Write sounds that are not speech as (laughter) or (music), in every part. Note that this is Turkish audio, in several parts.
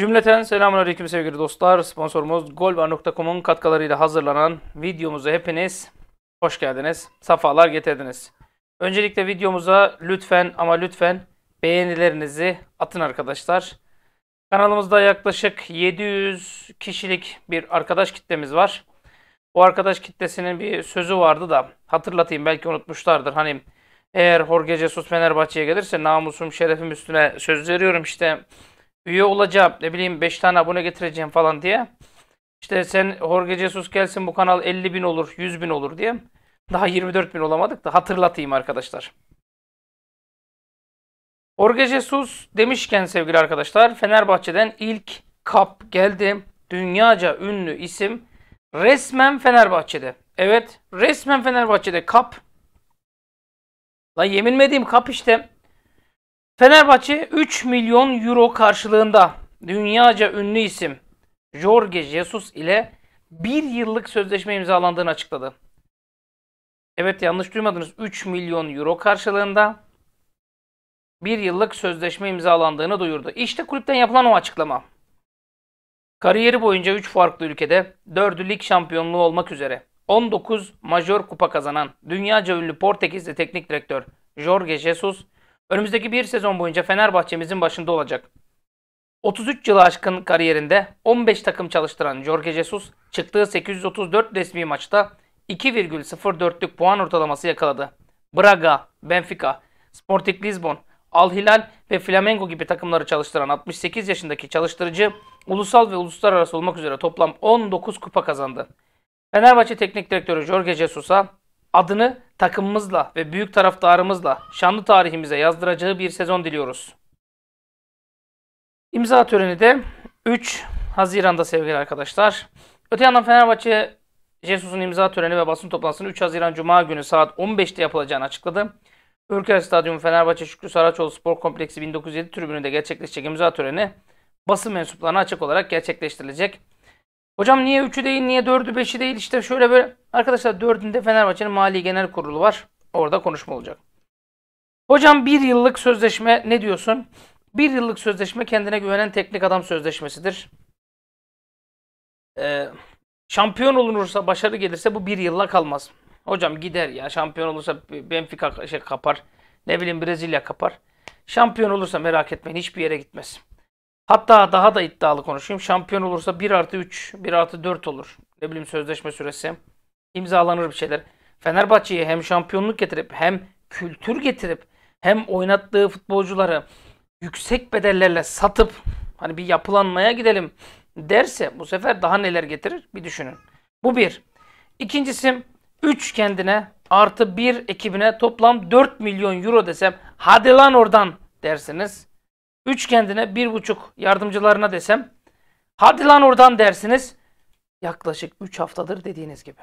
Cümleten selamünaleyküm sevgili dostlar. Sponsorumuz golbar.com'un katkılarıyla hazırlanan videomuza hepiniz hoş geldiniz. Safalar getirdiniz. Öncelikle videomuza lütfen ama lütfen beğenilerinizi atın arkadaşlar. Kanalımızda yaklaşık 700 kişilik bir arkadaş kitlemiz var. o arkadaş kitlesinin bir sözü vardı da hatırlatayım belki unutmuşlardır. Hani eğer Jorge Jesus Fenerbahçe'ye gelirse namusum şerefim üstüne söz veriyorum işte üye olacağım ne bileyim 5 tane abone getireceğim falan diye. İşte sen Jorge Jesus gelsin bu kanal 50 bin olur 100 bin olur diye. Daha 24 bin olamadık da hatırlatayım arkadaşlar. Jorge Jesus demişken sevgili arkadaşlar Fenerbahçe'den ilk kap geldi. Dünyaca ünlü isim resmen Fenerbahçe'de. Evet resmen Fenerbahçe'de kap. La yeminmediğim kap işte. Fenerbahçe 3 milyon euro karşılığında dünyaca ünlü isim Jorge Jesus ile bir yıllık sözleşme imzalandığını açıkladı. Evet yanlış duymadınız. 3 milyon euro karşılığında bir yıllık sözleşme imzalandığını duyurdu. İşte kulüpten yapılan o açıklama. Kariyeri boyunca 3 farklı ülkede 4'ü lig şampiyonluğu olmak üzere 19 majör kupa kazanan dünyaca ünlü Portekizli teknik direktör Jorge Jesus Önümüzdeki bir sezon boyunca Fenerbahçe'mizin başında olacak. 33 yılı aşkın kariyerinde 15 takım çalıştıran Jorge Jesus çıktığı 834 resmi maçta 2,04'lük puan ortalaması yakaladı. Braga, Benfica, Sporting Lisbon, Al Hilal ve Flamengo gibi takımları çalıştıran 68 yaşındaki çalıştırıcı ulusal ve uluslararası olmak üzere toplam 19 kupa kazandı. Fenerbahçe Teknik Direktörü Jorge Jesus'a adını takımımızla ve büyük taraftarımızla şanlı tarihimize yazdıracağı bir sezon diliyoruz. İmza töreni de 3 Haziran'da sevgili arkadaşlar. Öte yandan Fenerbahçe Jesus'un imza töreni ve basın toplantısını 3 Haziran Cuma günü saat 15'te yapılacağını açıkladı. Ürker Stadyumu Fenerbahçe Şükrü Saraçoğlu Spor Kompleksi 1907 tribününde gerçekleşecek imza töreni basın mensuplarına açık olarak gerçekleştirilecek. Hocam niye 3'ü değil, niye 4'ü 5'i değil işte şöyle böyle. Arkadaşlar 4'ünde Fenerbahçe'nin Mali Genel Kurulu var. Orada konuşma olacak. Hocam bir yıllık sözleşme ne diyorsun? Bir yıllık sözleşme kendine güvenen teknik adam sözleşmesidir. Ee, şampiyon olunursa, başarı gelirse bu bir yılla kalmaz. Hocam gider ya. Şampiyon olursa Benfica şey kapar. Ne bileyim Brezilya kapar. Şampiyon olursa merak etmeyin hiçbir yere gitmez. Hatta daha da iddialı konuşayım. Şampiyon olursa 1 artı 3, 1 artı 4 olur. Ne bileyim sözleşme süresi. İmzalanır bir şeyler. Fenerbahçe'ye hem şampiyonluk getirip hem kültür getirip hem oynattığı futbolcuları yüksek bedellerle satıp hani bir yapılanmaya gidelim derse bu sefer daha neler getirir bir düşünün. Bu bir. İkincisi 3 kendine artı 1 ekibine toplam 4 milyon euro desem hadi lan oradan dersiniz. Üç kendine bir buçuk yardımcılarına desem hadi lan oradan dersiniz. Yaklaşık üç haftadır dediğiniz gibi.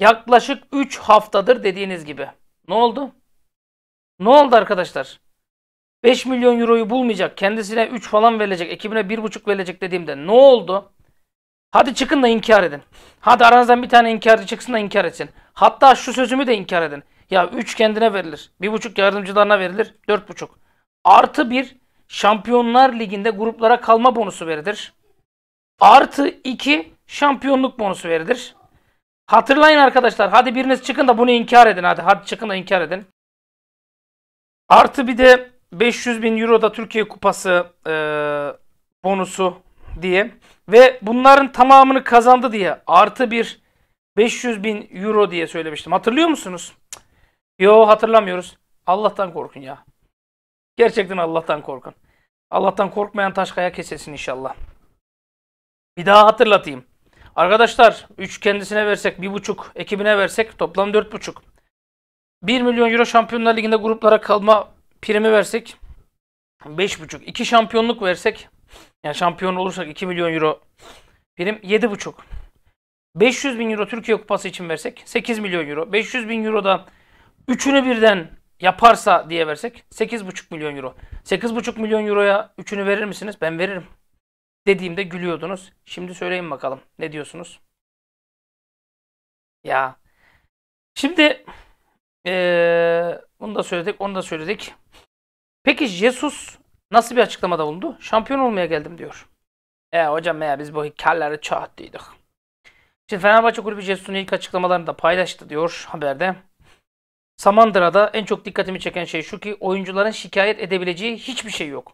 Yaklaşık üç haftadır dediğiniz gibi. Ne oldu? Ne oldu arkadaşlar? 5 milyon euroyu bulmayacak. Kendisine 3 falan verilecek. Ekibine 1,5 verilecek dediğimde ne oldu? Hadi çıkın da inkar edin. Hadi aranızdan bir tane inkarcı çıksın da inkar etsin. Hatta şu sözümü de inkar edin. Ya 3 kendine verilir. 1,5 yardımcılarına verilir. 4,5. Artı 1 Şampiyonlar Ligi'nde gruplara kalma bonusu verilir. Artı 2 şampiyonluk bonusu verilir. Hatırlayın arkadaşlar. Hadi biriniz çıkın da bunu inkar edin. Hadi hadi çıkın da inkar edin. Artı bir de 500 bin euro da Türkiye Kupası e, bonusu diye. Ve bunların tamamını kazandı diye artı bir 500 bin euro diye söylemiştim. Hatırlıyor musunuz? Yo hatırlamıyoruz. Allah'tan korkun ya. Gerçekten Allah'tan korkun. Allah'tan korkmayan taş kaya kesesin inşallah. Bir daha hatırlatayım. Arkadaşlar 3 kendisine versek 1.5 ekibine versek toplam 4.5. 1 milyon euro Şampiyonlar Ligi'nde gruplara kalma primi versek 5.5. 2 şampiyonluk versek yani şampiyon olursak 2 milyon euro prim 7.5. 500 bin euro Türkiye Kupası için versek 8 milyon euro. 500 bin eurodan da üçünü birden yaparsa diye versek 8,5 milyon euro. 8,5 milyon euroya üçünü verir misiniz? Ben veririm. Dediğimde gülüyordunuz. Şimdi söyleyin bakalım ne diyorsunuz? Ya. Şimdi ee, bunu da söyledik, onu da söyledik. Peki Jesus nasıl bir açıklamada bulundu? Şampiyon olmaya geldim diyor. E hocam ya e, biz bu hikayeleri çağıttıydık. Şimdi Fenerbahçe kulübü Jesus'un ilk açıklamalarını da paylaştı diyor haberde. Samandıra'da en çok dikkatimi çeken şey şu ki oyuncuların şikayet edebileceği hiçbir şey yok.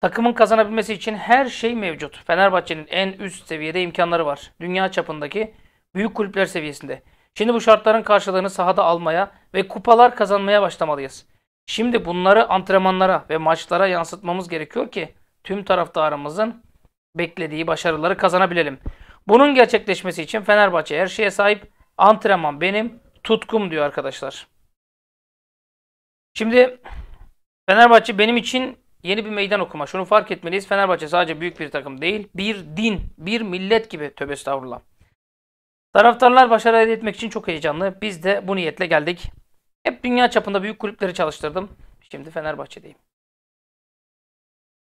Takımın kazanabilmesi için her şey mevcut. Fenerbahçe'nin en üst seviyede imkanları var. Dünya çapındaki büyük kulüpler seviyesinde. Şimdi bu şartların karşılığını sahada almaya ve kupalar kazanmaya başlamalıyız. Şimdi bunları antrenmanlara ve maçlara yansıtmamız gerekiyor ki tüm taraftarımızın beklediği başarıları kazanabilelim. Bunun gerçekleşmesi için Fenerbahçe her şeye sahip. Antrenman benim, tutkum diyor arkadaşlar. Şimdi Fenerbahçe benim için yeni bir meydan okuma. Şunu fark etmeliyiz. Fenerbahçe sadece büyük bir takım değil. Bir din, bir millet gibi tövbe estağfurullah. Taraftarlar başarı elde etmek için çok heyecanlı. Biz de bu niyetle geldik. Hep dünya çapında büyük kulüpleri çalıştırdım. Şimdi Fenerbahçe'deyim.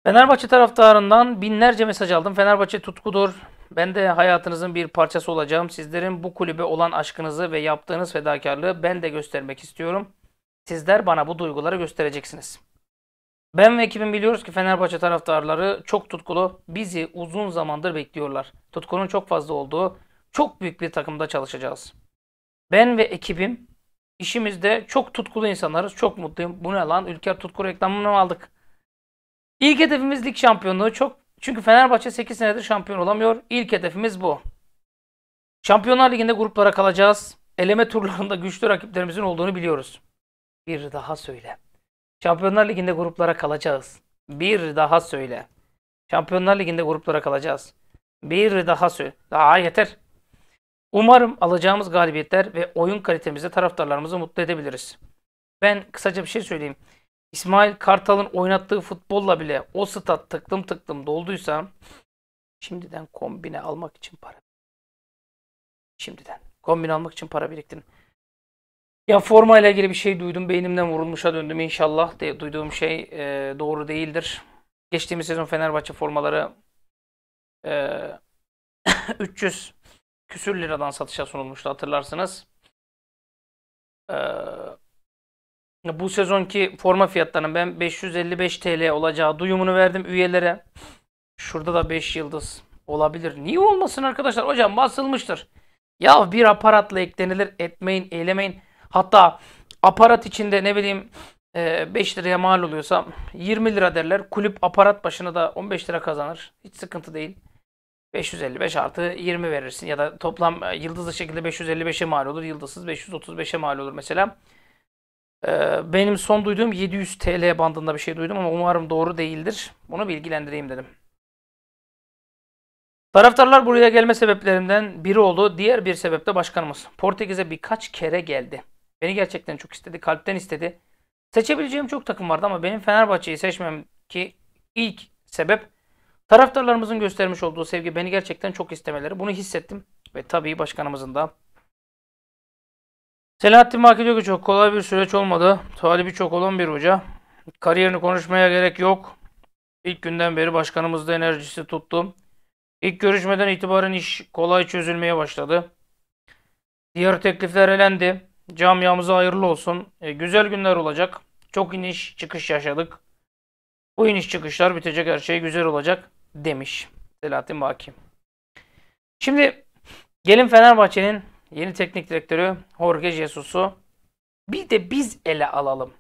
Fenerbahçe taraftarından binlerce mesaj aldım. Fenerbahçe tutkudur, ben de hayatınızın bir parçası olacağım. Sizlerin bu kulübe olan aşkınızı ve yaptığınız fedakarlığı ben de göstermek istiyorum. Sizler bana bu duyguları göstereceksiniz. Ben ve ekibim biliyoruz ki Fenerbahçe taraftarları çok tutkulu. Bizi uzun zamandır bekliyorlar. Tutkunun çok fazla olduğu çok büyük bir takımda çalışacağız. Ben ve ekibim işimizde çok tutkulu insanlarız. Çok mutluyum. Bu ne lan? Ülker tutku reklamını aldık. İlk hedefimiz lig şampiyonluğu. Çok çünkü Fenerbahçe 8 senedir şampiyon olamıyor. İlk hedefimiz bu. Şampiyonlar Ligi'nde gruplara kalacağız. Eleme turlarında güçlü rakiplerimizin olduğunu biliyoruz. Bir daha söyle. Şampiyonlar Ligi'nde gruplara kalacağız. Bir daha söyle. Şampiyonlar Ligi'nde gruplara kalacağız. Bir daha söyle. Daha yeter. Umarım alacağımız galibiyetler ve oyun kalitemizi taraftarlarımızı mutlu edebiliriz. Ben kısaca bir şey söyleyeyim. İsmail Kartal'ın oynattığı futbolla bile o stat tıklım tıklım dolduysam şimdiden kombine almak için para. Şimdiden kombine almak için para biriktirin. Ya formayla ilgili bir şey duydum. Beynimden vurulmuşa döndüm inşallah. De, duyduğum şey e, doğru değildir. Geçtiğimiz sezon Fenerbahçe formaları e, 300 (coughs) küsür liradan satışa sunulmuştu hatırlarsınız. E, bu sezonki forma fiyatlarının ben 555 TL olacağı duyumunu verdim üyelere. Şurada da 5 yıldız olabilir. Niye olmasın arkadaşlar? Hocam basılmıştır. Ya bir aparatla eklenilir etmeyin eylemeyin. Hatta aparat içinde ne bileyim 5 e, liraya mal oluyorsa 20 lira derler. Kulüp aparat başına da 15 lira kazanır. Hiç sıkıntı değil. 555 artı 20 verirsin ya da toplam e, yıldızlı şekilde 555'e mal olur. Yıldızsız 535'e mal olur mesela. Ee, benim son duyduğum 700 TL bandında bir şey duydum ama umarım doğru değildir. Bunu bilgilendireyim dedim. Taraftarlar buraya gelme sebeplerimden biri oldu. Diğer bir sebep de başkanımız. Portekiz'e birkaç kere geldi. Beni gerçekten çok istedi. Kalpten istedi. Seçebileceğim çok takım vardı ama benim Fenerbahçe'yi seçmem ki ilk sebep taraftarlarımızın göstermiş olduğu sevgi beni gerçekten çok istemeleri. Bunu hissettim ve tabii başkanımızın da Selahattin Vaki diyor ki çok kolay bir süreç olmadı. Talibi çok olan bir hoca. Kariyerini konuşmaya gerek yok. İlk günden beri başkanımızda enerjisi tuttu. İlk görüşmeden itibaren iş kolay çözülmeye başladı. Diğer teklifler elendi. Camiamıza hayırlı olsun. E, güzel günler olacak. Çok iniş çıkış yaşadık. Bu iniş çıkışlar bitecek her şey güzel olacak demiş Selahattin Vaki. Şimdi gelin Fenerbahçe'nin Yeni teknik direktörü Jorge Jesus'u bir de biz ele alalım.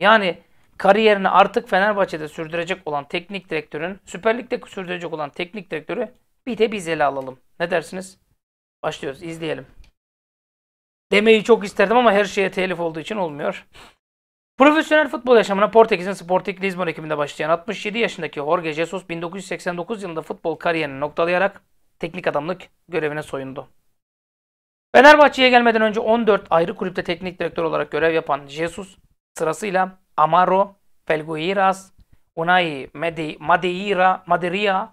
Yani kariyerini artık Fenerbahçe'de sürdürecek olan teknik direktörün, Süper Lig'de sürdürecek olan teknik direktörü bir de biz ele alalım. Ne dersiniz? Başlıyoruz, izleyelim. Demeyi çok isterdim ama her şeye telif olduğu için olmuyor. Profesyonel futbol yaşamına Portekiz'in Sporting Lisbon ekibinde başlayan 67 yaşındaki Jorge Jesus 1989 yılında futbol kariyerini noktalayarak teknik adamlık görevine soyundu. Fenerbahçe'ye gelmeden önce 14 ayrı kulüpte teknik direktör olarak görev yapan Jesus sırasıyla Amaro, Felgueiras, Unai Madeira, Madeira,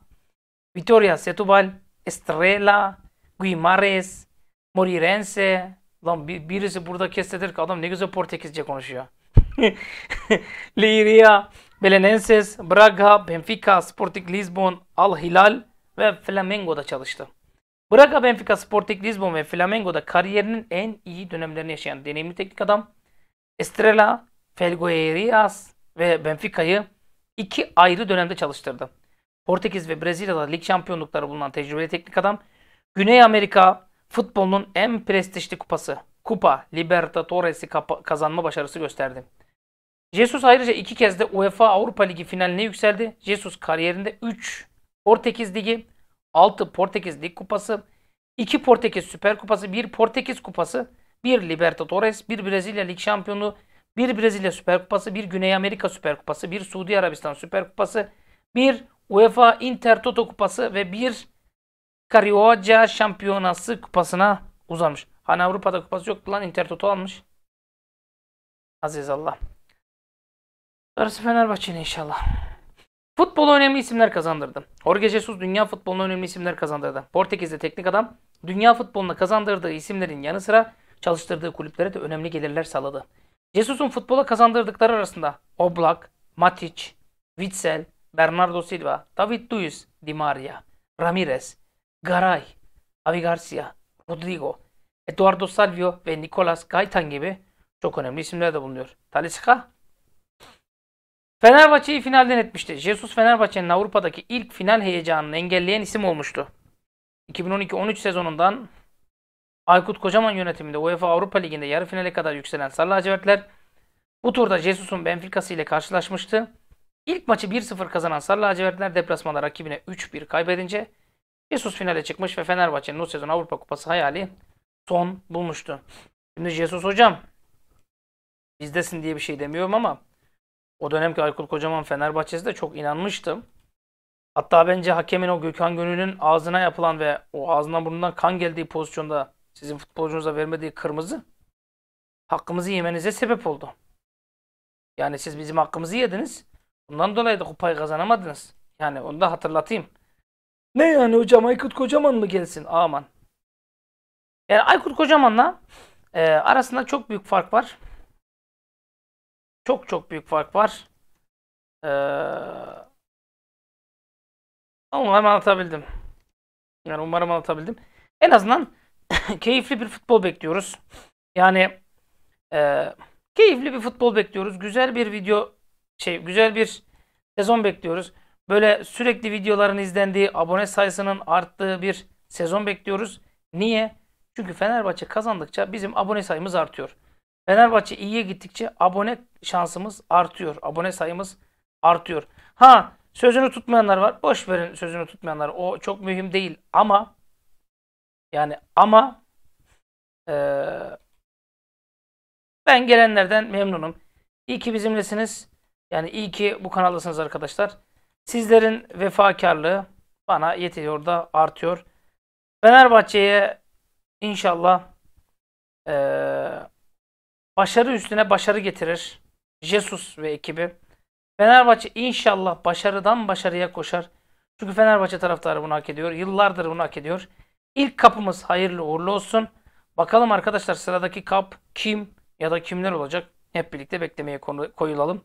Vitoria Setubal, Estrela, Guimares, Morirense. Lan bir, birisi burada kestedir ki adam ne güzel Portekizce konuşuyor. Liria, (laughs) Belenenses, Braga, Benfica, Sporting Lisbon, Al Hilal ve Flamengo'da çalıştı. Braga, Benfica, Sporting Lisbon ve Flamengo'da kariyerinin en iyi dönemlerini yaşayan deneyimli teknik adam Estrela, Felgueiras ve Benfica'yı iki ayrı dönemde çalıştırdı. Portekiz ve Brezilya'da lig şampiyonlukları bulunan tecrübeli teknik adam Güney Amerika futbolunun en prestijli kupası Kupa Libertadores'i kazanma başarısı gösterdi. Jesus ayrıca iki kez de UEFA Avrupa Ligi finaline yükseldi. Jesus kariyerinde 3 Portekiz Ligi, 6 Portekiz Lig Kupası, 2 Portekiz Süper Kupası, 1 Portekiz Kupası, 1 Libertadores, 1 Brezilya Lig Şampiyonu, 1 Brezilya Süper Kupası, 1 Güney Amerika Süper Kupası, 1 Suudi Arabistan Süper Kupası, 1 UEFA Inter Toto Kupası ve 1 Karioca Şampiyonası Kupası'na uzanmış. Hani Avrupa'da kupası yoktu lan Inter Toto almış. Aziz Allah. Darısı Fenerbahçe'nin inşallah. Futbolu önemli isimler kazandırdı. Jorge Jesus dünya futboluna önemli isimler kazandırdı. Portekizli teknik adam dünya futboluna kazandırdığı isimlerin yanı sıra çalıştırdığı kulüplere de önemli gelirler sağladı. Jesus'un futbola kazandırdıkları arasında Oblak, Matic, Witzel, Bernardo Silva, David Luiz, Di Maria, Ramirez, Garay, Avi Garcia, Rodrigo, Eduardo Salvio ve Nicolas Gaitan gibi çok önemli isimler de bulunuyor. Talisca Fenerbahçe'yi finalden etmişti. Jesus Fenerbahçe'nin Avrupa'daki ilk final heyecanını engelleyen isim olmuştu. 2012-13 sezonundan Aykut Kocaman yönetiminde UEFA Avrupa Ligi'nde yarı finale kadar yükselen Sarı Lacivertler bu turda Jesus'un Benfica'sı ile karşılaşmıştı. İlk maçı 1-0 kazanan Sarı Lacivertler deplasmanda rakibine 3-1 kaybedince Jesus finale çıkmış ve Fenerbahçe'nin o sezon Avrupa Kupası hayali son bulmuştu. Şimdi Jesus hocam bizdesin diye bir şey demiyorum ama o dönemki Aykut Kocaman Fenerbahçe'si de çok inanmıştım. Hatta bence hakemin o Gökhan Gönül'ün ağzına yapılan ve o ağzından burnundan kan geldiği pozisyonda sizin futbolcunuza vermediği kırmızı hakkımızı yemenize sebep oldu. Yani siz bizim hakkımızı yediniz. Bundan dolayı da kupayı kazanamadınız. Yani onu da hatırlatayım. Ne yani hocam Aykut Kocaman mı gelsin? Aman. Yani Aykut Kocaman'la e, arasında çok büyük fark var. Çok çok büyük fark var. Ee, ama anlatabildim. Yani umarım anlatabildim. En azından (coughs) keyifli bir futbol bekliyoruz. Yani e, keyifli bir futbol bekliyoruz. Güzel bir video şey güzel bir sezon bekliyoruz. Böyle sürekli videoların izlendiği, abone sayısının arttığı bir sezon bekliyoruz. Niye? Çünkü Fenerbahçe kazandıkça bizim abone sayımız artıyor. Fenerbahçe iyiye gittikçe abone şansımız artıyor. Abone sayımız artıyor. Ha sözünü tutmayanlar var. Boş verin sözünü tutmayanlar. O çok mühim değil ama yani ama ee, ben gelenlerden memnunum. İyi ki bizimlesiniz. Yani iyi ki bu kanaldasınız arkadaşlar. Sizlerin vefakarlığı bana yetiyor da artıyor. Fenerbahçe'ye inşallah eee Başarı üstüne başarı getirir. Jesus ve ekibi. Fenerbahçe inşallah başarıdan başarıya koşar. Çünkü Fenerbahçe taraftarı bunu hak ediyor. Yıllardır bunu hak ediyor. İlk kapımız hayırlı uğurlu olsun. Bakalım arkadaşlar sıradaki kap kim ya da kimler olacak? Hep birlikte beklemeye koyulalım.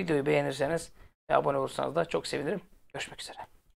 Videoyu beğenirseniz ve abone olursanız da çok sevinirim. Görüşmek üzere.